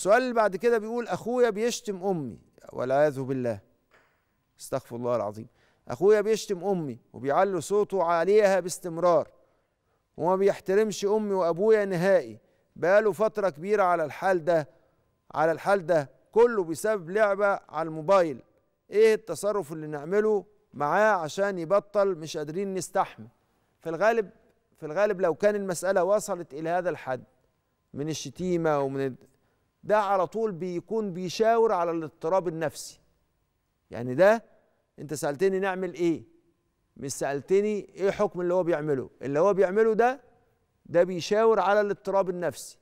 السؤال اللي بعد كده بيقول اخويا بيشتم امي والعياذ بالله استغفر الله العظيم اخويا بيشتم امي وبيعلي صوته عليها باستمرار وما بيحترمش امي وابويا نهائي بقاله فتره كبيره على الحال ده على الحال ده كله بسبب لعبه على الموبايل ايه التصرف اللي نعمله معاه عشان يبطل مش قادرين نستحمل في الغالب في الغالب لو كان المساله وصلت الى هذا الحد من الشتيمه ومن ده على طول بيكون بيشاور على الاضطراب النفسي يعني ده انت سالتني نعمل ايه مش سالتني ايه حكم اللي هو بيعمله اللي هو بيعمله ده ده بيشاور على الاضطراب النفسي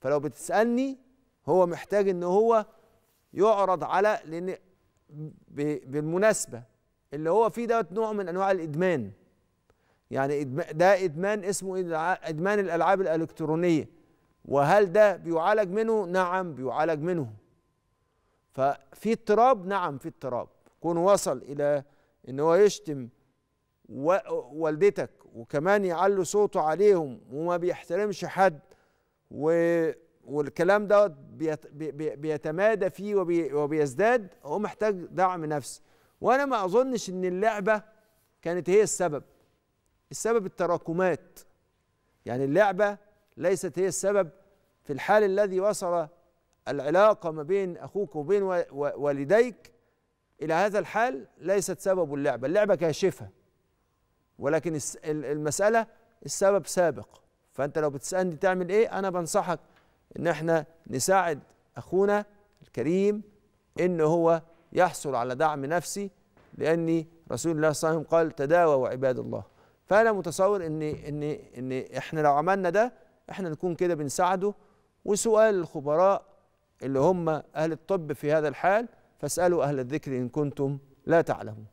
فلو بتسالني هو محتاج ان هو يعرض على لان بالمناسبه اللي هو فيه ده نوع من انواع الادمان يعني ده ادمان اسمه ادمان الالعاب الالكترونيه وهل ده بيعالج منه نعم بيعالج منه ففي اضطراب نعم في اضطراب كون وصل الى ان هو يشتم والدتك وكمان يعلو صوته عليهم وما بيحترمش حد و والكلام دوت بيتمادى فيه وبيزداد هو محتاج دعم نفسي وانا ما اظنش ان اللعبه كانت هي السبب السبب التراكمات يعني اللعبه ليست هي السبب في الحال الذي وصل العلاقة ما بين أخوك وبين والديك إلى هذا الحال ليست سبب اللعبة اللعبة كاشفة ولكن المسألة السبب سابق فأنت لو بتسألني تعمل إيه أنا بنصحك إن إحنا نساعد أخونا الكريم إن هو يحصل على دعم نفسي لاني رسول الله صلى الله عليه وسلم قال تداووا عباد الله فأنا متصور إن إن إن إحنا لو عملنا ده احنا نكون كده بنساعده وسؤال الخبراء اللي هم اهل الطب في هذا الحال فاسالوا اهل الذكر ان كنتم لا تعلمون